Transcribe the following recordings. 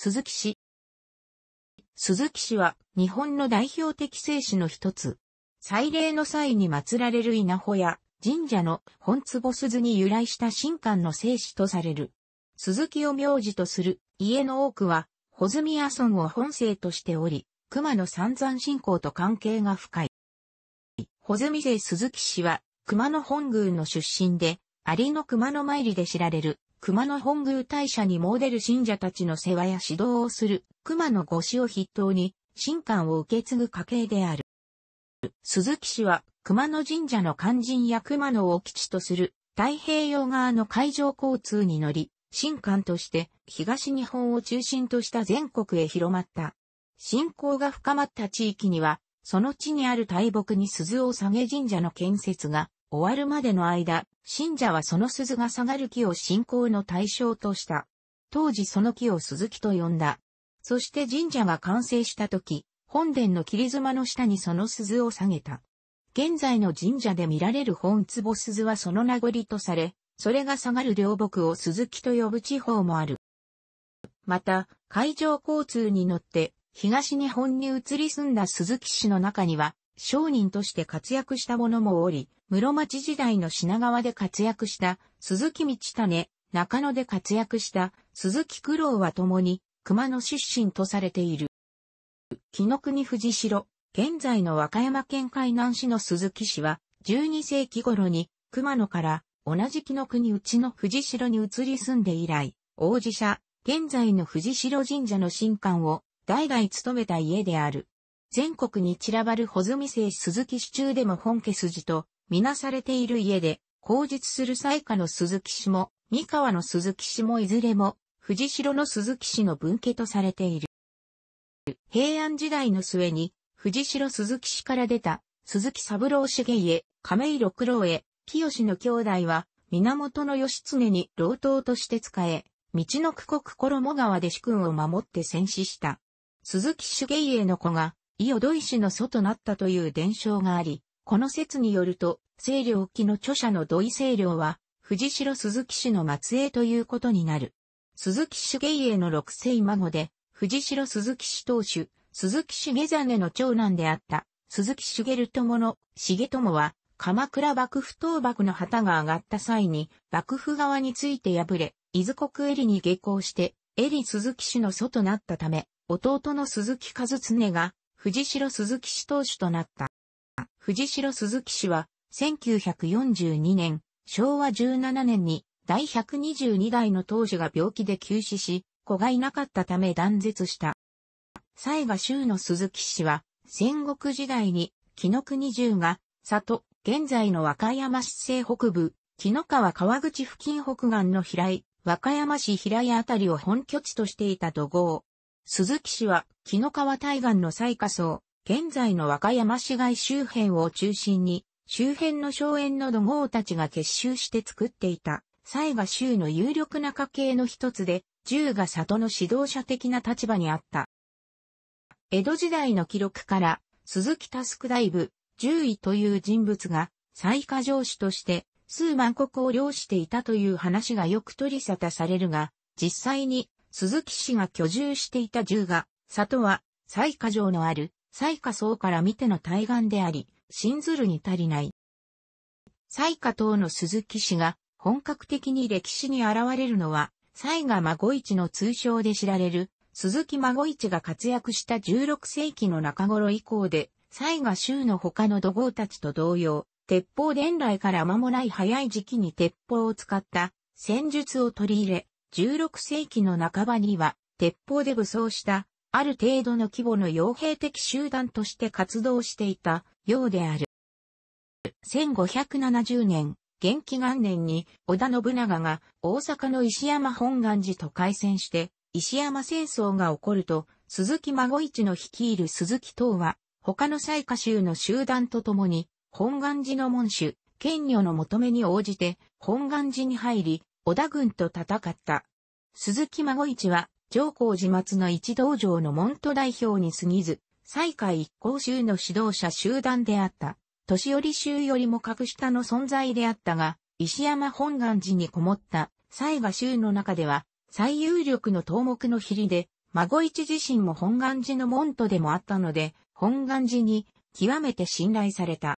鈴木氏。鈴木氏は日本の代表的聖師の一つ。祭礼の際に祀られる稲穂や神社の本壺鈴に由来した神官の聖師とされる。鈴木を名字とする家の多くは、穂積屋村を本姓としており、熊野三山信仰と関係が深い。穂積姓鈴木氏は熊野本宮の出身で、有の熊野参りで知られる熊野本宮大社に詣でる信者たちの世話や指導をする熊野御師を筆頭に、神官を受け継ぐ家系である。鈴木氏は熊野神社の肝心や熊野を基地とする太平洋側の海上交通に乗り、神官として東日本を中心とした全国へ広まった。信仰が深まった地域には、その地にある大木に鈴を下げ神社の建設が終わるまでの間、信者はその鈴が下がる木を信仰の対象とした。当時その木を鈴木と呼んだ。そして神社が完成した時、本殿の切妻の下にその鈴を下げた。現在の神社で見られる本壺鈴はその名残とされ、それが下がる両木を鈴木と呼ぶ地方もある。また、海上交通に乗って、東日本に移り住んだ鈴木市の中には、商人として活躍した者もおり、室町時代の品川で活躍した鈴木道種、中野で活躍した鈴木九郎は共に熊野出身とされている。木の国藤城、現在の和歌山県海南市の鈴木氏は、12世紀頃に熊野から同じ木の国内の藤城に移り住んで以来、王子社、現在の藤城神社の神官を代々務めた家である。全国に散らばる穂積生鈴木市中でも本家筋と、みなされている家で、口述する最下の鈴木氏も、三河の鈴木氏もいずれも、藤城の鈴木氏の分家とされている。平安時代の末に、藤城鈴木氏から出た、鈴木三郎重家、亀井六郎へ、清の兄弟は、源義経に老頭として仕え、道の区国衣川で主君を守って戦死した。鈴木重家の子が、伊予土石の祖となったという伝承があり、この説によると、清涼期の著者の土井清涼は、藤代鈴木氏の末裔ということになる。鈴木茂家の六世孫で、藤代鈴木氏当主、鈴木茂真の長男であった、鈴木茂友の重友は、鎌倉幕府倒幕の旗が上がった際に、幕府側について敗れ、伊豆国襟に下校して、襟鈴木氏の祖となったため、弟の鈴木和常が、藤代鈴木氏投手となった。藤代鈴木氏は、1942年、昭和17年に、第122代の当時が病気で急死し、子がいなかったため断絶した。西賀州の鈴木氏は、戦国時代に、木の国中が、里、現在の和歌山市西北部、木の川川口付近北岸の平井、和歌山市平井あたりを本拠地としていた土豪、鈴木氏は、木の川対岸の最下層、現在の和歌山市街周辺を中心に、周辺の荘園の土豪たちが結集して作っていた、西賀州の有力な家系の一つで、十が里の指導者的な立場にあった。江戸時代の記録から、鈴木タスク大部、十位という人物が、最下上主として、数万国を領していたという話がよく取り沙汰されるが、実際に鈴木氏が居住していた銃が、里は、西下城のある、西下層から見ての対岸であり、信ずるに足りない。西下等の鈴木氏が、本格的に歴史に現れるのは、西賀孫一の通称で知られる、鈴木孫一が活躍した16世紀の中頃以降で、西賀州の他の土豪たちと同様、鉄砲伝来から間もない早い時期に鉄砲を使った戦術を取り入れ、16世紀の半ばには、鉄砲で武装した、ある程度の規模の傭兵的集団として活動していたようである。1570年、元気元年に織田信長が大阪の石山本願寺と開戦して、石山戦争が起こると、鈴木孫一の率いる鈴木等は、他の最下州の集団と共に、本願寺の門主、権女の求めに応じて、本願寺に入り、織田軍と戦った。鈴木孫一は、上皇自松の一道場の門徒代表に過ぎず、西海一向州の指導者集団であった。年寄り州よりも格下の存在であったが、石山本願寺にこもった西賀州の中では、最有力の頭目の比例で、孫一自身も本願寺の門徒でもあったので、本願寺に極めて信頼された。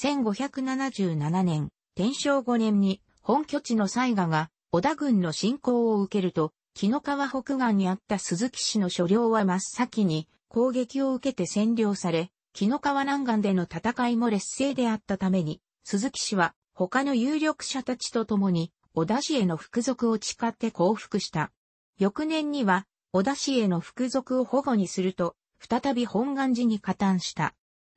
1577年、天正5年に本拠地の西賀が織田軍の侵攻を受けると、木の川北岸にあった鈴木氏の所領は真っ先に攻撃を受けて占領され、木の川南岸での戦いも劣勢であったために、鈴木氏は他の有力者たちと共に、小田氏への服属を誓って降伏した。翌年には、小田氏への服属を保護にすると、再び本願寺に加担した。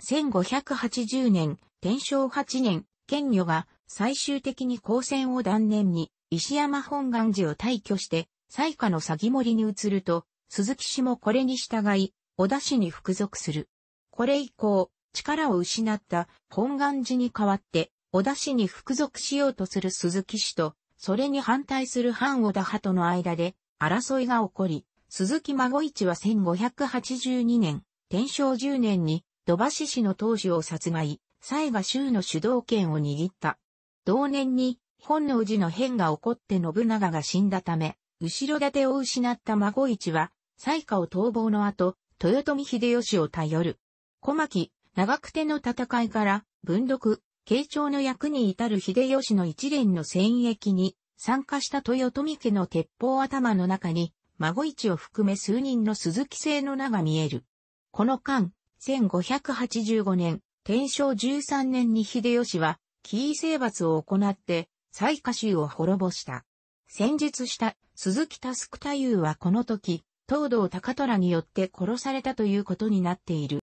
1580年、天正8年、県女が最終的に光線を断念に、石山本願寺を退去して、最下の詐欺森に移ると、鈴木氏もこれに従い、小田氏に服属する。これ以降、力を失った本願寺に代わって、小田氏に服属しようとする鈴木氏と、それに反対する反小田派との間で、争いが起こり、鈴木孫一は1582年、天正10年に、土橋氏の当主を殺害、西賀州の主導権を握った。同年に本能寺の変が起こって信長が死んだため、後ろ盾を失った孫市は、西下を逃亡の後、豊臣秀吉を頼る。小牧、長久手の戦いから、文禄、慶長の役に至る秀吉の一連の戦役に、参加した豊臣家の鉄砲頭の中に、孫市を含め数人の鈴木製の名が見える。この間、1585年、天正13年に秀吉は、キー征伐を行って、最下州を滅ぼした。戦術した鈴木タスク太夫はこの時、東道高虎によって殺されたということになっている。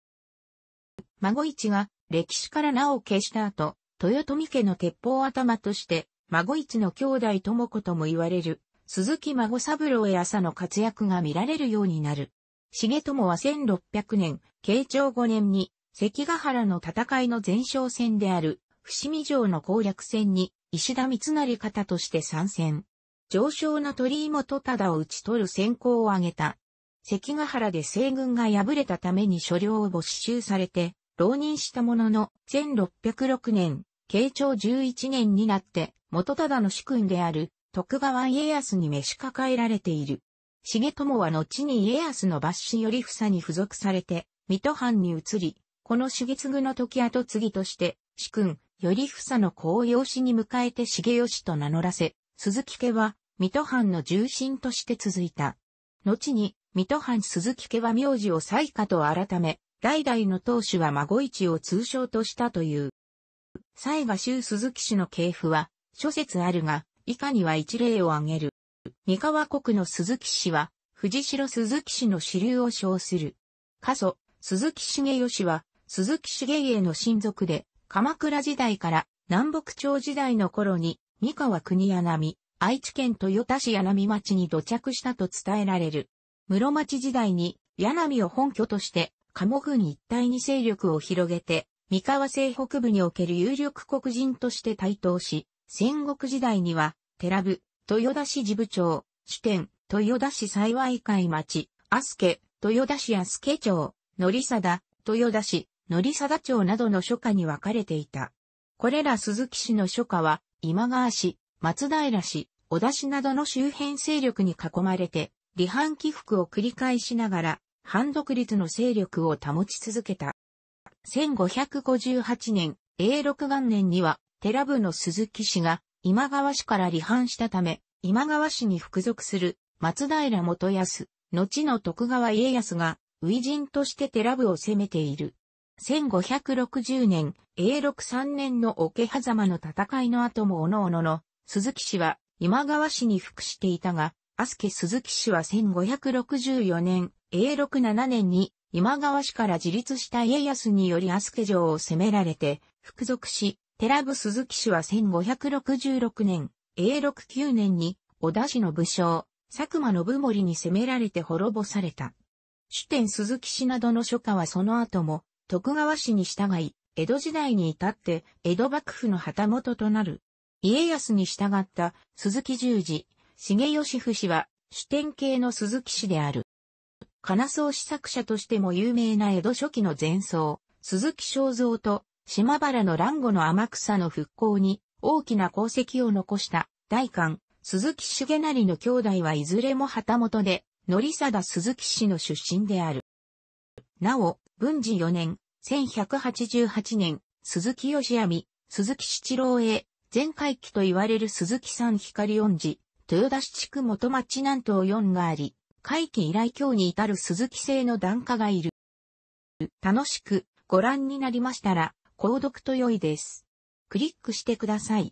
孫一が歴史から名を消した後、豊臣家の鉄砲頭として、孫一の兄弟友子とも言われる、鈴木孫三郎へ朝の活躍が見られるようになる。重友は1600年、慶長5年に、関ヶ原の戦いの前哨戦である、伏見城の攻略戦に、石田三成方として参戦。上昇の鳥居元忠を討ち取る先行を挙げた。関ヶ原で西軍が敗れたために所領を没収されて、浪人したものの、1606年、慶長11年になって、元忠の主君である、徳川家康に召し抱えられている。重友は後に家康の抜子より房に付属されて、水戸藩に移り、この主月具の時跡継ぎとして、主君、頼房の公用養子に迎えて重義と名乗らせ、鈴木家は、水戸藩の重臣として続いた。後に、水戸藩鈴木家は名字を才下と改め、代々の当主は孫一を通称としたという。才賀州鈴木氏の系譜は、諸説あるが、以下には一例を挙げる。三河国の鈴木氏は、藤代鈴木氏の支流を称する。過疎、鈴木重義は、鈴木重家の親族で、鎌倉時代から南北朝時代の頃に、三河国柳、愛知県豊田市柳町に土着したと伝えられる。室町時代に柳を本拠として、鴨郡一帯に勢力を広げて、三河西北部における有力国人として台頭し、戦国時代には、寺部、豊田市事部長、主典、豊田市幸会町、アスケ、豊田市アスケ町、乗貞、豊田市、則だ町などの書家に分かれていた。これら鈴木氏の書家は、今川氏、松平氏、小田氏などの周辺勢力に囲まれて、離反起伏を繰り返しながら、反独立の勢力を保ち続けた。1558年、永禄元年には、寺部の鈴木氏が、今川氏から離反したため、今川氏に服属する、松平元康、後の徳川家康が、初陣として寺部を攻めている。1560年、永禄3年の桶狭間の戦いの後もおのおのの、鈴木氏は今川氏に服していたが、アスケ鈴木氏は1564年、永禄7年に今川氏から自立した家康によりアスケ城を攻められて、服属し、寺部鈴木氏は1566年、永禄9年に、小田氏の武将、佐久間信盛に攻められて滅ぼされた。主典鈴木氏などの書家はその後も、徳川氏に従い、江戸時代に至って江戸幕府の旗本となる。家康に従った鈴木十字、重義氏は主典系の鈴木氏である。金荘試作者としても有名な江戸初期の前奏、鈴木正造と島原の乱後の天草の復興に大きな功績を残した大官、鈴木重成の兄弟はいずれも旗本で、則貞鈴木氏の出身である。なお、文治4年、1188年、鈴木義網、鈴木七郎へ、前回期と言われる鈴木山光恩寺、豊田市地区元町南東4があり、回期以来今日に至る鈴木製の段下がいる。楽しくご覧になりましたら、購読と良いです。クリックしてください。